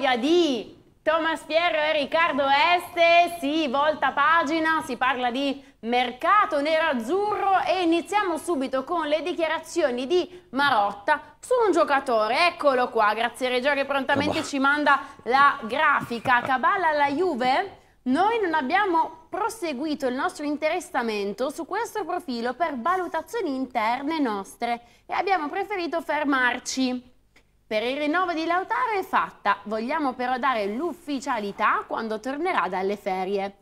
gioia di Thomas Piero e Riccardo Este, si volta pagina, si parla di mercato nero-azzurro e iniziamo subito con le dichiarazioni di Marotta su un giocatore, eccolo qua, grazie Reggio che prontamente ci manda la grafica, Caballa alla Juve, noi non abbiamo proseguito il nostro interessamento su questo profilo per valutazioni interne nostre e abbiamo preferito fermarci per il rinnovo di Lautaro è fatta, vogliamo però dare l'ufficialità quando tornerà dalle ferie.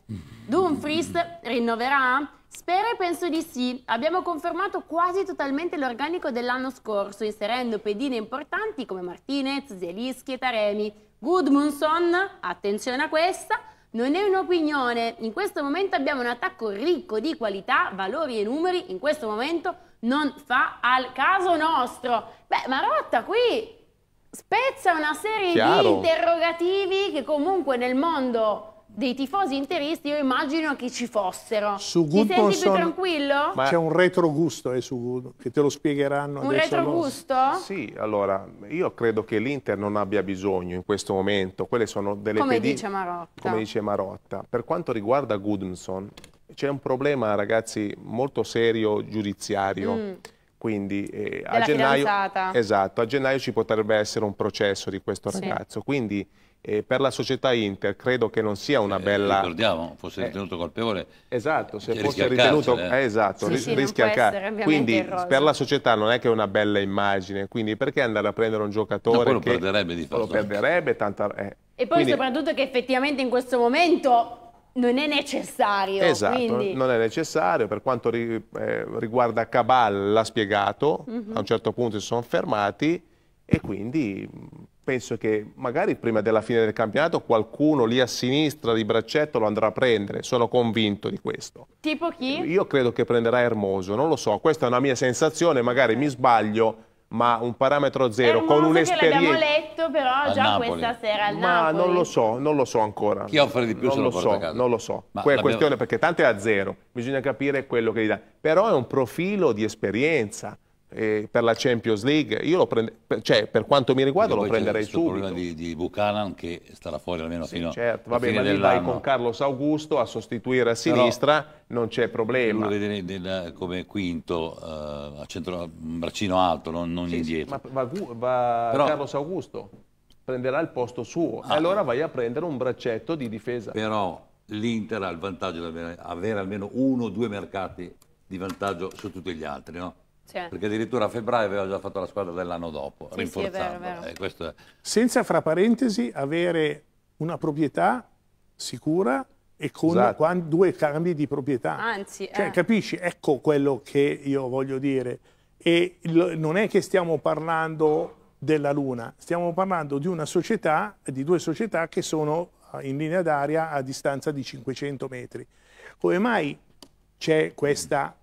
Dumfries rinnoverà? Spero e penso di sì. Abbiamo confermato quasi totalmente l'organico dell'anno scorso, inserendo pedine importanti come Martinez, Zelischi e Taremi. Goodmunson, attenzione a questa, non è un'opinione. In questo momento abbiamo un attacco ricco di qualità, valori e numeri. In questo momento non fa al caso nostro. Beh, Marotta qui Spezza una serie Chiaro. di interrogativi che comunque nel mondo dei tifosi interisti io immagino che ci fossero. Su Ti senti più tranquillo? Ma... C'è un retrogusto eh, su Gud, che te lo spiegheranno. Un retrogusto? No. Sì, allora, io credo che l'Inter non abbia bisogno in questo momento. Quelle sono delle come pedi... dice Marotta. Come dice Marotta. Per quanto riguarda Gudmson, c'è un problema, ragazzi, molto serio giudiziario. Mm quindi eh, a, gennaio, esatto, a, gennaio, ci potrebbe essere un processo di questo sì. ragazzo. Quindi eh, per la società Inter credo che non sia una eh, bella... Eh, ricordiamo, fosse eh. ritenuto colpevole. Esatto, se fosse ritenuto... Eh. eh. esatto, sì, sì, rischia il Quindi per la società non è che è una bella immagine, quindi perché andare a prendere un giocatore no, che... Perderebbe lo perderebbe di fatto. Lo perderebbe, tanta... E poi quindi... soprattutto che effettivamente in questo momento non è necessario. Esatto, quindi... non è necessario. Per quanto ri, eh, riguarda Cabal, l'ha spiegato, mm -hmm. a un certo punto si sono fermati e quindi mm, penso che magari prima della fine del campionato qualcuno lì a sinistra di braccetto lo andrà a prendere, sono convinto di questo. Tipo chi? Io credo che prenderà Ermoso, non lo so, questa è una mia sensazione, magari mi sbaglio, ma un parametro zero con un'esperienza. L'abbiamo letto però già Napoli. questa sera al ma Napoli. non lo so, non lo so ancora. Chi offre di più non se lo, lo so, Non lo so, ma que questione perché tanto è a zero, bisogna capire quello che gli dà. Però è un profilo di esperienza eh, per la Champions League, io prende, cioè, per quanto mi riguarda lo prenderei subito. Il problema di, di, Buchanan che starà fuori almeno sì, fino certo, a vabbè, fine dell'anno. Vai con Carlos Augusto a sostituire a sinistra, Però non c'è problema. Lui lo vede come quinto, uh, a centro, braccino alto, non, non sì, indietro. Sì, ma va, va Però... Carlos Augusto prenderà il posto suo, ah, allora vai a prendere un braccetto di difesa. Però l'Inter ha il vantaggio di avere almeno uno o due mercati di vantaggio su tutti gli altri, no? Cioè. Perché addirittura a febbraio aveva già fatto la squadra dell'anno dopo, sì, rinforzandola. Eh, sì, è... Senza, fra parentesi, avere una proprietà sicura e con esatto. due cambi di proprietà. Anzi, cioè, eh. capisci? Ecco quello che io voglio dire. E non è che stiamo parlando della Luna, stiamo parlando di una società, di due società che sono eh, in linea d'aria a distanza di 500 metri. Come mai c'è questa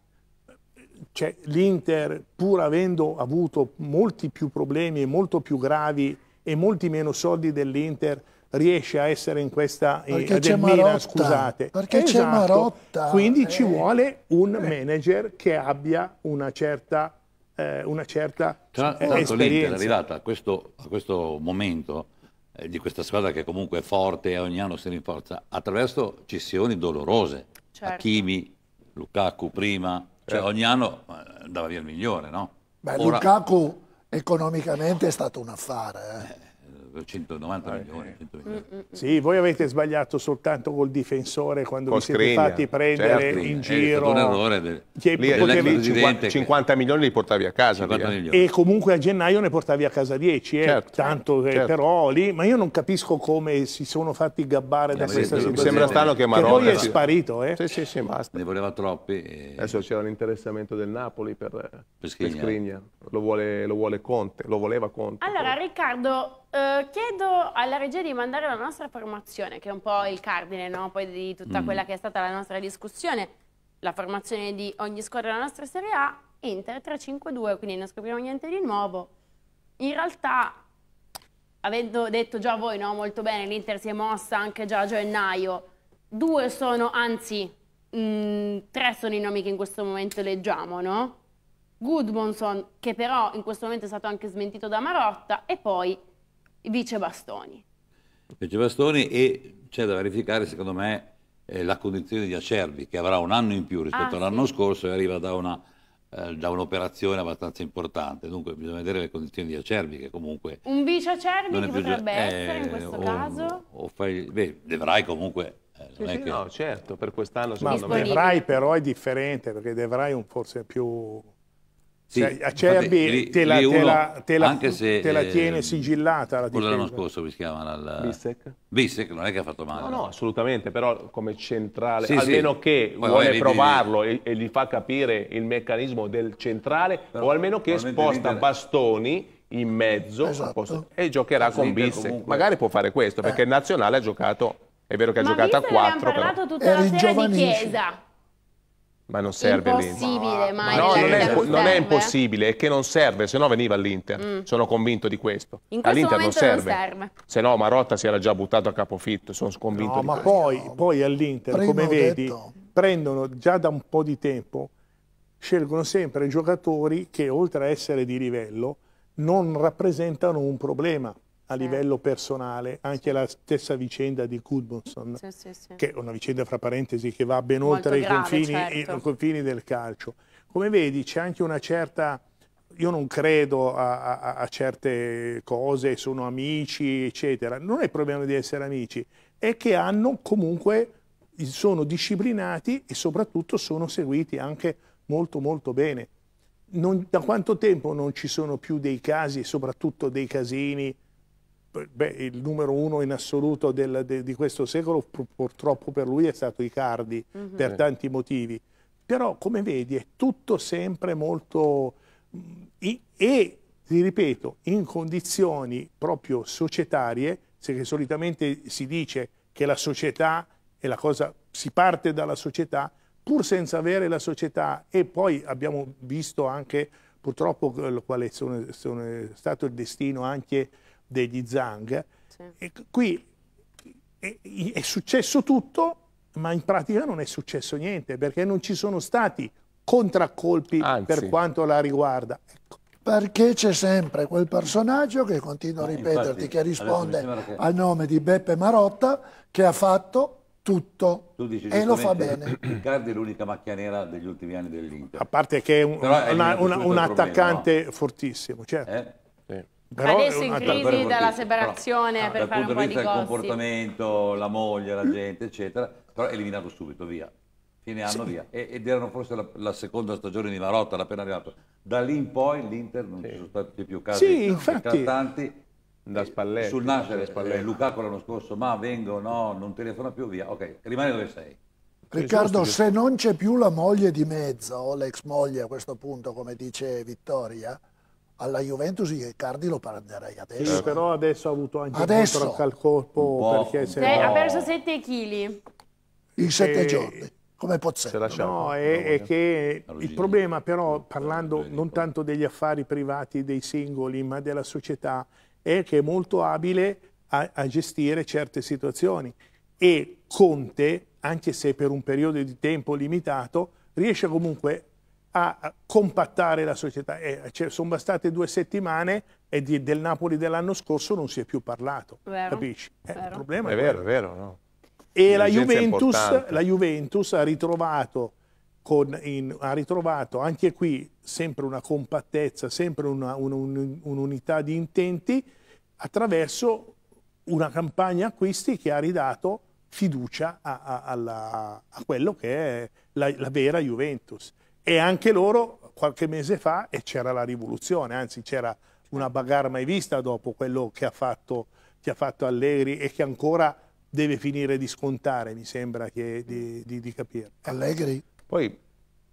cioè, l'Inter, pur avendo avuto molti più problemi, molto più gravi e molti meno soldi dell'Inter, riesce a essere in questa eh, perché c'è Marotta, scusate. Perché esatto. c'è Marotta. Quindi eh. ci vuole un eh. manager che abbia una certa, eh, una certa Tra, eh, tanto l'Inter è arrivata a questo, a questo momento eh, di questa squadra che comunque è forte e ogni anno si rinforza attraverso cessioni dolorose. Certo. Hakimi, Lukaku prima, cioè eh. ogni anno eh, andava via il migliore, no? Beh, Ora... Lukaku economicamente è stato un affare, eh. eh 190 eh, milioni. 100 mm, mm, milioni. Mm. sì, voi avete sbagliato soltanto col difensore quando Con vi siete Scrigna, fatti prendere certo. in giro. È un errore. Del... Che lì, potevi... 50, 50 milioni li portavi a casa. E comunque a gennaio ne portavi a casa 10, eh? certo, tanto eh, certo. però lì, ma io non capisco come si sono fatti gabbare da questa situazione. Mi sembra strano che Marone... poi è sparito, eh? Sì, sì, sì, basta. Ne voleva troppi. E... Eh. Adesso c'era l'interessamento del Napoli per, eh, per Scrigna. Lo lo vuole Conte, lo voleva Conte. Allora, Riccardo, eh, chiedo alla regia di mandare la nostra formazione, che è un po' il cardine no? Poi di tutta mm. quella che è stata la nostra discussione, la formazione di ogni squadra della nostra Serie A, Inter 3-5-2, quindi non scopriamo niente di nuovo. In realtà, avendo detto già voi no? molto bene, l'Inter si è mossa anche già a gennaio, due sono, anzi, mh, mm, tre sono i nomi che in questo momento leggiamo, no? Goodmanson, che però in questo momento è stato anche smentito da Marotta, e poi vice Bastoni. Vice Bastoni e c'è da verificare secondo me eh, la condizione di Acerbi che avrà un anno in più rispetto ah, all'anno sì. scorso e arriva da, eh, un'operazione eh, un abbastanza importante. Dunque bisogna vedere le condizioni di Acerbi che comunque... Un vice Acerbi che potrebbe eh, essere in eh, questo o, caso? O fai, beh, dovrai comunque sì, sì, che... No, certo, per quest'anno secondo me. Devrai però è differente, perché Devrai è un forse più sì, cioè, Acerbi vabbè, te, la, te, la, te, la, se, te, la, eh, tiene eh, sigillata la difesa. l'anno scorso mi si chiama? La... Bissec? Bissec non è che ha fatto male. No, no, assolutamente, però come centrale, sì, almeno sì. che Poi, vuole vabbè, provarlo e, e, gli fa capire il meccanismo del centrale, però, o almeno che sposta bastoni in mezzo esatto. e giocherà esatto. con Bissec. Magari può fare questo, perché eh. il Nazionale ha giocato, è vero che ha Ma giocato a 4. ha parlato tutta la sera di Chiesa. Ma non serve all'Inter. ma no, non è, cioè, non, è, impossibile, è che non serve, se no veniva all'Inter. Mm. Sono convinto di questo. questo all'Inter non serve. serve. Se no Marotta si era già buttato a capofitto, sono convinto no, di ma questo. Poi, poi all'Inter, come vedi, detto. prendono già da un po' di tempo, scelgono sempre giocatori che oltre a essere di livello non rappresentano un problema a livello personale, anche la stessa vicenda di Goodmanson, sì, sì, sì. che è una vicenda fra parentesi che va ben Molto oltre grave, i, confini, certo. i, confini, del calcio. Come vedi c'è anche una certa... Io non credo a, a, a certe cose, sono amici, eccetera. Non è il problema di essere amici, è che hanno comunque, sono disciplinati e soprattutto sono seguiti anche molto molto bene. Non, da quanto tempo non ci sono più dei casi, soprattutto dei casini beh, il numero uno in assoluto del, de, di questo secolo purtroppo per lui è stato Icardi mm -hmm. per tanti motivi però come vedi è tutto sempre molto mm, e, ti ripeto in condizioni proprio societarie che solitamente si dice che la società è la cosa si parte dalla società pur senza avere la società e poi abbiamo visto anche purtroppo quale sono, sono stato il destino anche degli Zhang. Sì. E qui è, è successo tutto, ma in pratica non è successo niente, perché non ci sono stati contraccolpi Anzi. per quanto la riguarda. Ecco. Perché c'è sempre quel personaggio che continua a ripeterti, Infatti, che risponde che... al nome di Beppe Marotta, che ha fatto tutto dici, e lo fa bene. Riccardi è l'unica macchia nera degli ultimi anni dell'Inter. A parte che è un, una, è una, un attaccante problema, no? fortissimo, certo. Eh? Però Adesso in crisi dalla separazione però, per dal fare punto un di vista Il comportamento, la moglie, la gente, eccetera, però eliminato subito, via. Fine anno, sì. via. E, ed erano forse la, la, seconda stagione di Marotta, era appena arrivato. Da lì in poi l'Inter non sì. ci sono stati più casi sì, infatti, Da eh, Spalletti. Sul nascere, Spalletti. Eh, Lukaku l'anno scorso, ma vengo, no, non telefona più, via. Ok, rimani dove sei. Riccardo, se non c'è più la moglie di mezzo, o l'ex moglie a questo punto, come dice Vittoria, alla Juventus e Cardi lo prenderei adesso. Sì, certo. però adesso ha avuto anche adesso. un contraccalcolpo perché se cioè, no... ha perso 7 kg in 7 e... Eh, giorni. Come Pozzetto. No, è, è che il problema però, parlando non tanto degli affari privati dei singoli, ma della società, è che è molto abile a, a gestire certe situazioni. E Conte, anche se per un periodo di tempo limitato, riesce comunque a compattare la società. Eh, cioè, sono bastate due settimane e di, del Napoli dell'anno scorso non si è più parlato. Vero, capisci? Eh, il problema è, è vero, è vero. No? E la Juventus, la Juventus, ha ritrovato, con, in, ha ritrovato, anche qui sempre una compattezza, sempre un'unità un, di intenti attraverso una campagna acquisti che ha ridato fiducia a, a, alla, a quello che è la, la vera Juventus. E anche loro qualche mese fa e c'era la rivoluzione, anzi c'era una bagarre mai vista dopo quello che ha, fatto, che ha fatto, Allegri e che ancora deve finire di scontare, mi sembra che, di, di, di capire. Allegri? Poi,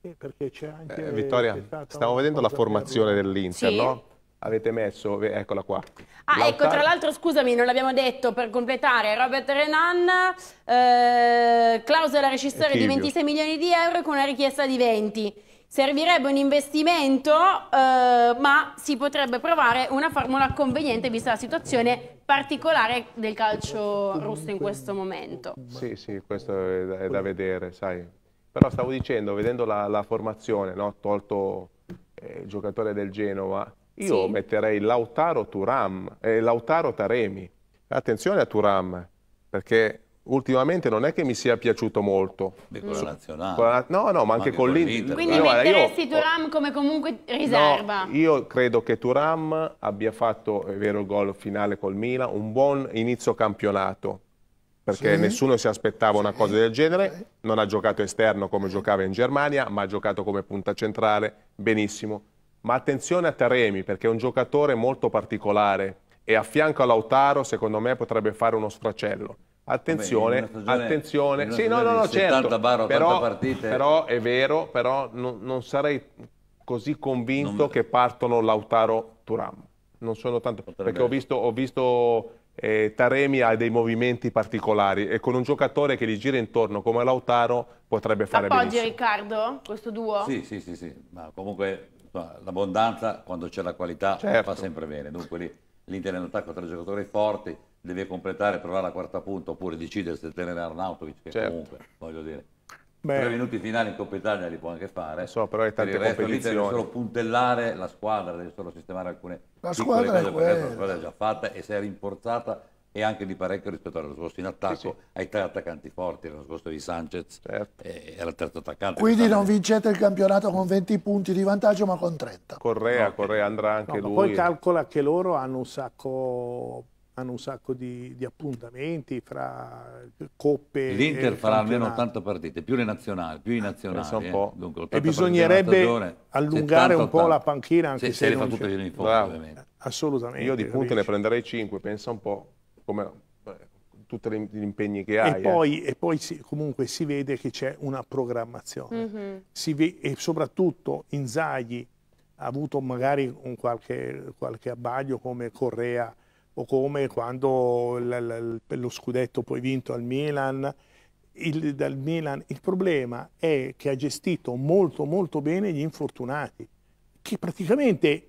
eh, perché c'è anche... Eh, Vittoria, stavo vedendo la formazione dell'Inter, sì. no? avete messo, eccola qua. Ah, ecco, tra l'altro, scusami, non l'abbiamo detto, per completare, Robert Renan, eh, eh, clausola recessoria di 26 milioni di euro con una richiesta di 20. Servirebbe un investimento, eh, ma si potrebbe provare una formula conveniente vista la situazione particolare del calcio russo in questo momento. Sì, sì, questo è da, è da vedere, sai. Però stavo dicendo, vedendo la, la formazione, no? tolto eh, il giocatore del Genova, io sì. metterei Lautaro, Turam, eh, Lautaro Taremi. Attenzione a Turam, perché ultimamente non è che mi sia piaciuto molto. Beh, con la nazionale. Con la, no, no, ma, anche, anche, con l'Inter. Quindi no, metteresti Turam come comunque riserva? No, io credo che Turam abbia fatto, è vero, il gol finale col Milan, un buon inizio campionato. Perché sì. nessuno si aspettava una cosa del genere, non ha giocato esterno come giocava in Germania, ma ha giocato come punta centrale, benissimo. Ma attenzione a Taremi, perché è un giocatore molto particolare e a fianco a Lautaro, secondo me, potrebbe fare uno sfracello Attenzione, Vabbè, attenzione. Sì, no, no, no, 70 certo. bar, però, partite. Però è vero, però non, non sarei così convinto non... che partono Lautaro Turam. Non sono tanto, Potrebbe. perché ho visto, ho visto eh, Taremi ha dei movimenti particolari e con un giocatore che gli gira intorno come Lautaro potrebbe fare Appoggi benissimo. Riccardo questo duo? Sì, sì, sì, sì. ma comunque l'abbondanza quando c'è la qualità certo. fa sempre bene, dunque lì l'Inter è un attacco tra giocatori forti, deve completare e trovare la quarta punta oppure decidere se tenere Arnautovic, che certo. comunque, voglio dire, Beh, tre minuti finali in Coppa Italia li può anche fare. So, però è tante per il resto lì deve solo puntellare la squadra, deve solo sistemare alcune la squadra cose, perché la squadra è già fatta e si è rinforzata e anche di parecchio rispetto allo scorso in attacco sì, sì. ai tre attaccanti forti lo scorso di Sanchez certo. era il terzo attaccante quindi non vincete il campionato con 20 punti di vantaggio ma con 30 Correa, no, Correa andrà anche no, lui poi calcola che loro hanno un sacco hanno un sacco di, di appuntamenti fra coppe. L'Inter farà almeno 80 partite, più le nazionali, più i ah, nazionali. Eh, Dunque, e bisognerebbe allungare 70, un po' la panchina anche se, se, se le fa tutte in fondo, ovviamente. Eh, assolutamente. Io di punte ne prenderei 5, pensa un po' come eh, tutti gli impegni che hai. E eh. poi, eh. e poi si, comunque si vede che c'è una programmazione. Mm -hmm. ve, e soprattutto Inzaghi ha avuto magari un qualche, qualche abbaglio come Correa o come quando lo scudetto poi vinto al Milan, il, dal Milan. Il problema è che ha gestito molto molto bene gli infortunati, che praticamente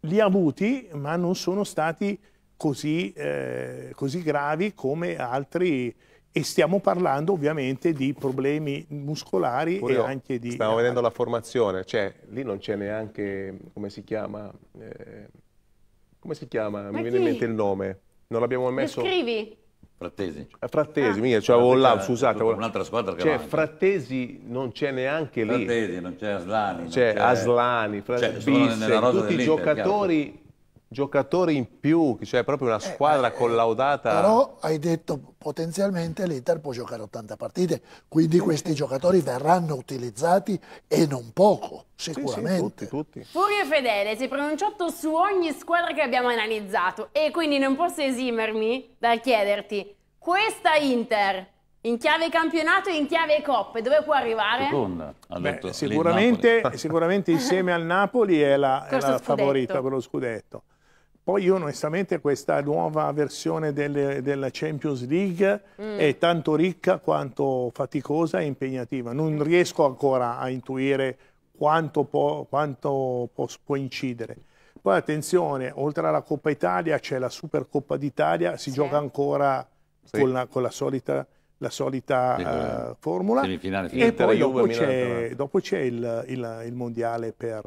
li ha avuti ma non sono stati così, eh, così gravi come altri e stiamo parlando ovviamente di problemi muscolari Pure e anche di... Stiamo vedendo eh, la formazione, cioè lì non c'è neanche, come si chiama... Eh come si chiama? Mi viene in mente il nome. Non l'abbiamo messo. Lo scrivi? Frattesi. Eh, Frattesi, ah. mica, cioè, là, scusate. Un'altra squadra che Cioè, manca. Frattesi non c'è neanche lì. Frattesi, non c'è Aslani. Cioè, c'è Aslani, Frattesi, cioè, tutti i giocatori giocatori in più, cioè proprio una eh, squadra eh, collaudata. Però hai detto potenzialmente l'Inter può giocare 80 partite, quindi questi giocatori verranno utilizzati e non poco, sicuramente. Sì, sì, tutti, tutti. Furio Fedele si è pronunciato su ogni squadra che abbiamo analizzato e quindi non posso esimermi dal chiederti, questa Inter in chiave campionato e in chiave coppe, dove può arrivare? Seconda, Beh, sicuramente, sicuramente insieme al Napoli è la, è la favorita per lo scudetto. Poi io onestamente questa nuova versione delle, della Champions League mm. è tanto ricca quanto faticosa e impegnativa. Non mm. riesco ancora a intuire quanto può, quanto può, può incidere. Poi attenzione, oltre alla Coppa Italia c'è la Supercoppa d'Italia, si sì. gioca ancora sì. con, la, con la solita la solita uh, formula. Semifinale, semifinale. E poi dopo c'è, dopo c'è il, il, il, mondiale per,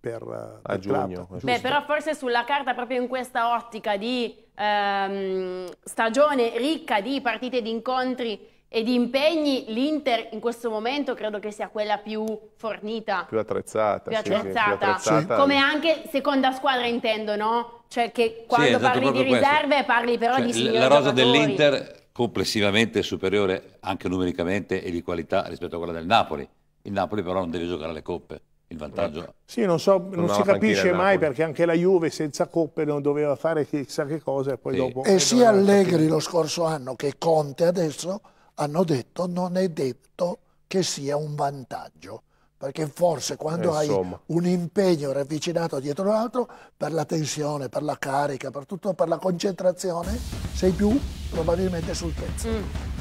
per, per a giugno. Beh, però forse sulla carta, proprio in questa ottica di ehm, stagione ricca di partite di incontri e di impegni, l'Inter in questo momento credo che sia quella più fornita. Più attrezzata. Più attrezzata. Sì, più attrezzata. Come anche seconda squadra intendo, no? Cioè che quando sì, parli di riserve questo. parli però cioè, di signori La rosa dell'Inter complessivamente superiore anche numericamente e di qualità rispetto a quella del Napoli. Il Napoli però non deve giocare le coppe. Il vantaggio. Sì, non, so, non, si capisce mai perché anche la Juve senza coppe non doveva fare chissà che cosa e poi sì. dopo. E sia Allegri lo scorso anno che Conte adesso hanno detto non è detto che sia un vantaggio perché forse quando eh, Insomma. hai un impegno ravvicinato dietro l'altro, per la tensione, per la carica, per tutto, per la concentrazione, sei più probabilmente sul pezzo. Mm.